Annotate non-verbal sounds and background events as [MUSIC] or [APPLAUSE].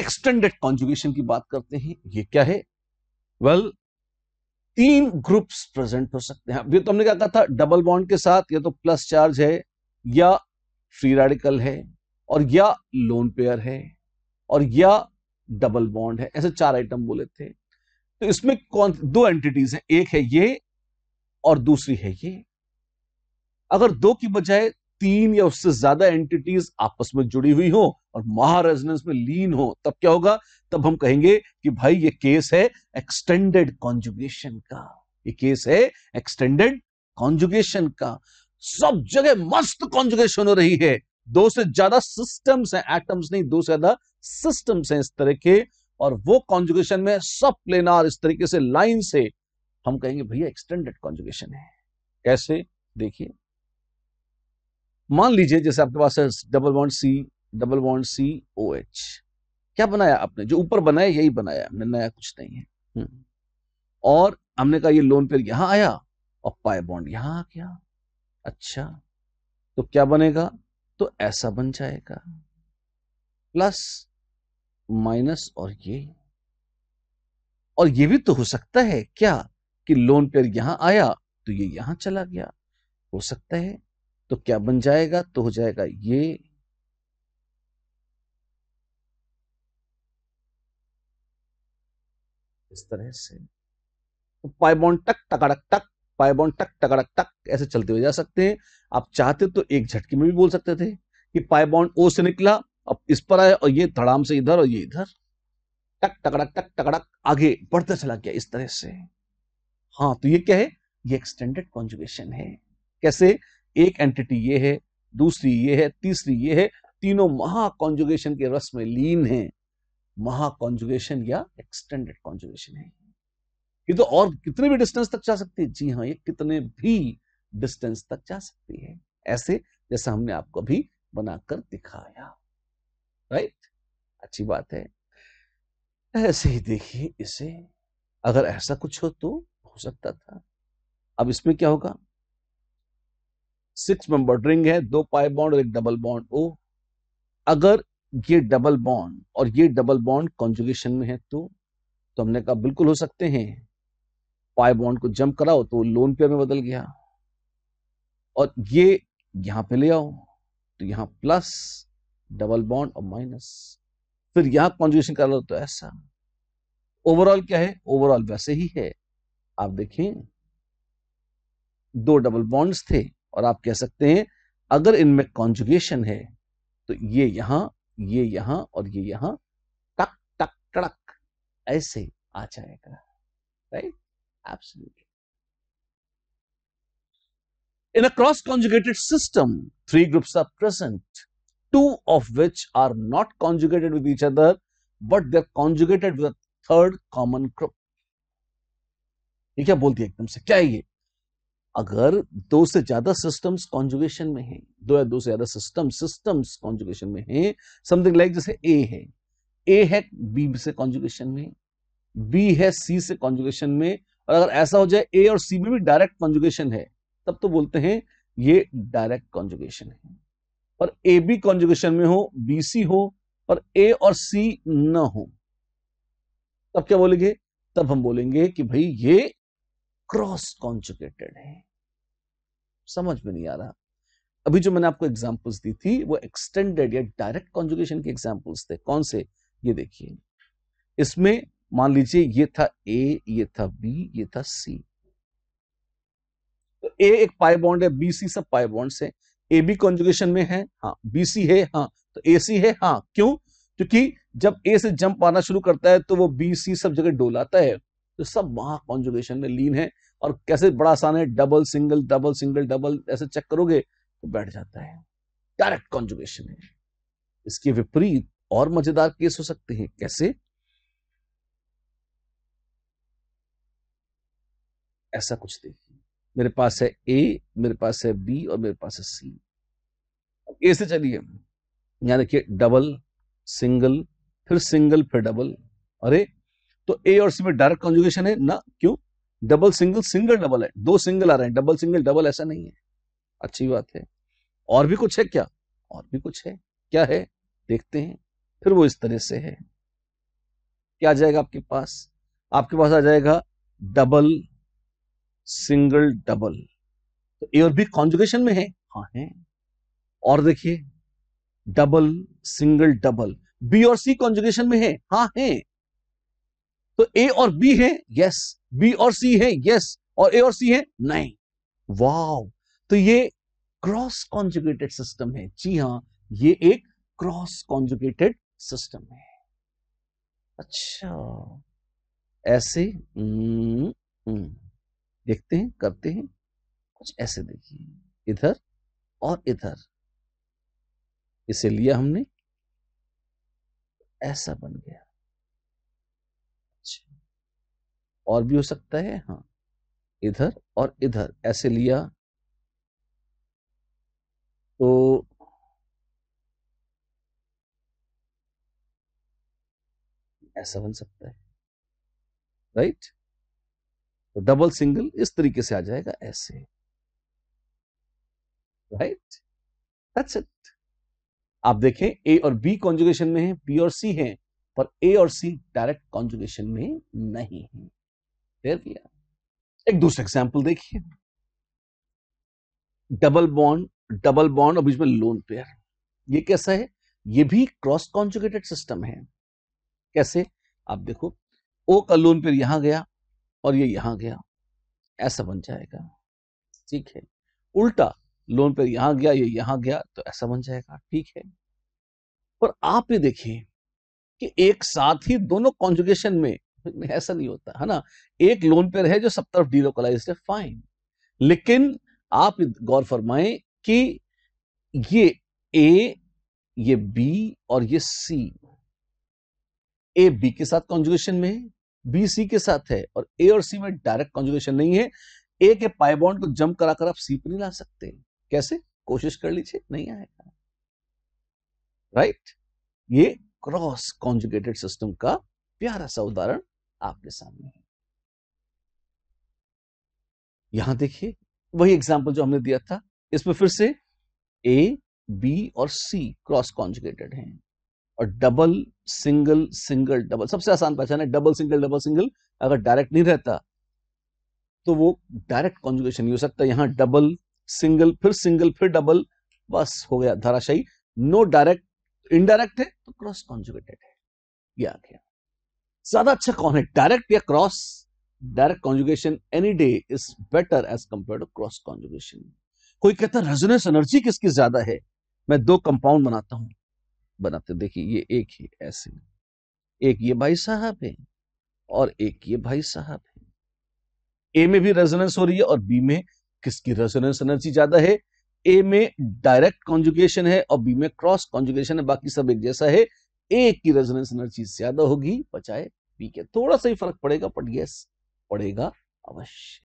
Extended conjugation की बात करते हैं ये क्या है वेल well, तीन ग्रुप्स प्रेजेंट हो सकते हैं हाँ, तो हमने क्या कहा था डबल बॉन्ड के साथ या तो प्लस चार्ज है या फ्री रेडिकल है और या लोन पेयर है और या डबल बॉन्ड है ऐसे चार आइटम बोले थे तो इसमें कौन दो एंटिटीज हैं एक है ये और दूसरी है ये अगर दो की बजाय तीन या उससे ज्यादा एंटिटीज आपस में जुड़ी हुई हो और महा में लीन हो तब क्या होगा तब हम कहेंगे कि भाई ये केस है एक्सटेंडेड कॉन्जुगेशन का ये केस है एक्सटेंडेड कॉन्जुगेशन का सब जगह मस्त कॉन्जुगेशन हो रही है दो से ज्यादा सिस्टम्स हैं एटम्स नहीं दो से ज्यादा सिस्टम्स हैं इस तरह के और वो कॉन्जुगेशन में सब प्लेनार इस तरीके से लाइन से हम कहेंगे भैया एक्सटेंडेड कॉन्जुगेशन है कैसे देखिए मान लीजिए जैसे आपके पास है double bond C double bond C O H क्या बनाया आपने जो ऊपर बनाया यही बनाया हमने नया कुछ नहीं है हम्म। और हमने कहा ये लोन पेयर यहां आया और पाए बॉन्ड यहां आ गया अच्छा तो क्या बनेगा तो ऐसा बन जाएगा प्लस माइनस और ये और ये भी तो हो सकता है क्या कि लोन पेयर यहां आया तो ये यहां चला गया हो सकता है तो क्या बन जाएगा तो हो जाएगा ये इस तरह से तो पाइबॉन टक टकड़क टक पाइबॉन टक टकड़क टक ऐसे चलते हुए जा सकते हैं आप चाहते तो एक झटके में भी बोल सकते थे कि पाइबॉन ओ से निकला अब इस पर आया और ये धड़ाम से इधर और ये इधर टक टकड़क टक टकड़क आगे बढ़ता चला गया इस तरह से हाँ तो ये क्या है ये एक्सटेंडेड कॉन्जुगेशन है कैसे एक एंटिटी ये है दूसरी ये है तीसरी ये है तीनों महाकॉन्जुगेशन के रस में लीन है महाकॉन्जुगेशन या एक्सटेंडेड कॉन्जुगेशन है ये तो और कितने भी डिस्टेंस तक जा सकती है जी हाँ ये कितने भी डिस्टेंस तक जा सकती है ऐसे जैसा हमने आपको भी बनाकर दिखाया राइट अच्छी बात है ऐसे ही देखिए इसे अगर ऐसा कुछ हो तो हो सकता था अब इसमें क्या होगा सिक्स मेंबर्ड रिंग है दो पाई बॉन्ड और एक डबल बॉन्ड ओ अगर ये डबल बॉन्ड और ये डबल बॉन्ड कॉन्जुगेशन में है तो तो हमने कहा बिल्कुल हो सकते हैं पाई बॉन्ड को जंप कराओ तो लोन पेयर में बदल गया और ये यहां पे ले आओ तो यहां प्लस डबल बॉन्ड और माइनस फिर यहां कॉन्जुगेशन करा लो तो ऐसा ओवरऑल क्या है ओवरऑल वैसे ही है आप देखें दो डबल बॉन्ड्स थे और आप कह सकते हैं अगर इनमें कॉन्जुगेशन है तो ये यहां ये यहां और ये यहां टक टक टड़क ऐसे आ जाएगा right absolutely in a cross conjugated system three groups are present two of which are not conjugated with each other but they are conjugated with third common group ये क्या बोलती है एकदम से क्या है ये अगर दो से ज्यादा सिस्टम्स कॉन्जुगेशन में हैं दो या दो से ज्यादा सिस्टम सिस्टम्स कॉन्जुगेशन में हैं समथिंग लाइक जैसे ए है ए है बी से कॉन्जुगेशन में बी है सी से कॉन्जुगेशन में और अगर ऐसा हो जाए ए और सी में भी डायरेक्ट कॉन्जुगेशन है तब तो बोलते हैं ये डायरेक्ट कॉन्जुगेशन है और ए बी कॉन्जुगेशन में हो बी सी हो और ए और सी न हो तब क्या बोलेंगे तब हम बोलेंगे कि भाई ये क्रॉस कॉन्जुकेटेड है समझ में नहीं आ रहा अभी जो मैंने आपको एग्जाम्पल्स दी थी वो एक्सटेंडेड या डायरेक्ट कॉन्जुकेशन के एग्जाम्पल्स थे कौन से ये देखिए इसमें मान लीजिए ये था ए ये था बी ये था सी तो ए एक पाई बॉन्ड है बी सी सब पाई बॉन्ड है ए बी कॉन्जुकेशन में है हाँ बी सी है हाँ तो ए सी है हाँ क्यों क्योंकि जब ए से जंप आना शुरू करता है तो वो बी सी सब जगह डोलाता है तो सब वहां कॉन्जुगेशन में लीन है और कैसे बड़ा आसान है double single double single double ऐसे चेक करोगे तो बैठ जाता है डायरेक्ट कॉन्जुगेशन है इसके विपरीत और मजेदार केस हो सकते हैं कैसे ऐसा कुछ देखिए मेरे पास है ए मेरे पास है बी और मेरे पास है सी ए से चलिए यहां देखिए डबल सिंगल फिर सिंगल फिर डबल अरे तो ए और सी में डायरेक्ट कॉन्जुगेशन है ना क्यों डबल सिंगल सिंगल डबल है दो सिंगल आ रहे हैं डबल सिंगल डबल ऐसा नहीं है अच्छी बात है और भी कुछ है क्या और भी कुछ है क्या है देखते हैं फिर वो इस तरह से है क्या आ जाएगा आपके पास आपके पास आ जाएगा डबल सिंगल डबल तो ए और बी कॉन्जुगेशन में है हाँ है और देखिए डबल सिंगल डबल बी और सी कॉन्जुगेशन में है हाँ है तो ए और बी है यस बी और सी है यस और ए और सी है नहीं वाव तो ये क्रॉस कॉन्जुगेटेड सिस्टम है जी हाँ ये एक क्रॉस कॉन्जुगेटेड सिस्टम है अच्छा ऐसे हम्म, हम्म. देखते हैं करते हैं कुछ ऐसे देखिए इधर और इधर इसे लिया हमने ऐसा बन गया और भी हो सकता है हाँ इधर और इधर ऐसे लिया तो ऐसा बन सकता है राइट तो डबल सिंगल इस तरीके से आ जाएगा ऐसे राइट दैट्स इट आप देखें ए और बी कॉन्जुगेशन में है बी और सी है पर ए और सी डायरेक्ट कॉन्जुगेशन में नहीं है फेयर किया एक दूसरा एग्जाम्पल देखिए डबल बॉन्ड डबल बॉन्ड और बीच में लोन पेयर ये कैसा है ये भी क्रॉस कॉन्जुगेटेड सिस्टम है कैसे आप देखो ओ का लोन पेयर यहां गया और ये यहां गया ऐसा बन जाएगा ठीक है उल्टा लोन पेयर यहां गया ये यहां गया तो ऐसा बन जाएगा ठीक है पर आप ये देखिए कि एक साथ ही दोनों कॉन्जुगेशन में [LAUGHS] ऐसा नहीं होता है ना एक लोन पे रहे जो सब तरफ डीलोकलाइज है फाइन लेकिन आप गौर फरमाए कि ये ए ये बी और ये सी ए बी के साथ कॉन्जुगेशन में है बी सी के साथ है और ए और सी में डायरेक्ट कॉन्जुगेशन नहीं है ए के बॉन्ड को जम कराकर आप सी पर नहीं ला सकते कैसे कोशिश कर लीजिए नहीं आएगा राइट right? ये क्रॉस कॉन्जुगेटेड सिस्टम का प्यारा सा उदाहरण आपके सामने है यहां देखिए वही एग्जाम्पल जो हमने दिया था इसमें फिर से ए बी और सी क्रॉस कॉन्जुगेटेड हैं और डबल सिंगल सिंगल डबल सबसे आसान पहचान है डबल सिंगल डबल सिंगल अगर डायरेक्ट नहीं रहता तो वो डायरेक्ट कॉन्जुगेशन नहीं हो सकता यहां डबल सिंगल फिर सिंगल फिर डबल बस हो गया धाराशाही नो डायरेक्ट इनडायरेक्ट है तो क्रॉस कॉन्जुगेटेड है ये आ गया ज्यादा अच्छा कौन है डायरेक्ट या cross direct conjugation any day is better as compare to cross conjugation कोई कहता है रेजोनेंस एनर्जी किसकी ज्यादा है मैं दो कंपाउंड बनाता हूं बनाते देखिए ये एक ही ऐसे एक ये भाई साहब है और एक ये भाई साहब है ए में भी रेजोनेंस हो रही है और बी में किसकी रेजोनेंस एनर्जी ज्यादा है ए में डायरेक्ट कॉन्जुगेशन है और बी में क्रॉस कॉन्जुगेशन है बाकी सब एक जैसा है ए की रेजोनेंस एनर्जी ज्यादा होगी बचाए वीक है थोड़ा सा ही फर्क पड़ेगा बट यस पड़ेगा अवश्य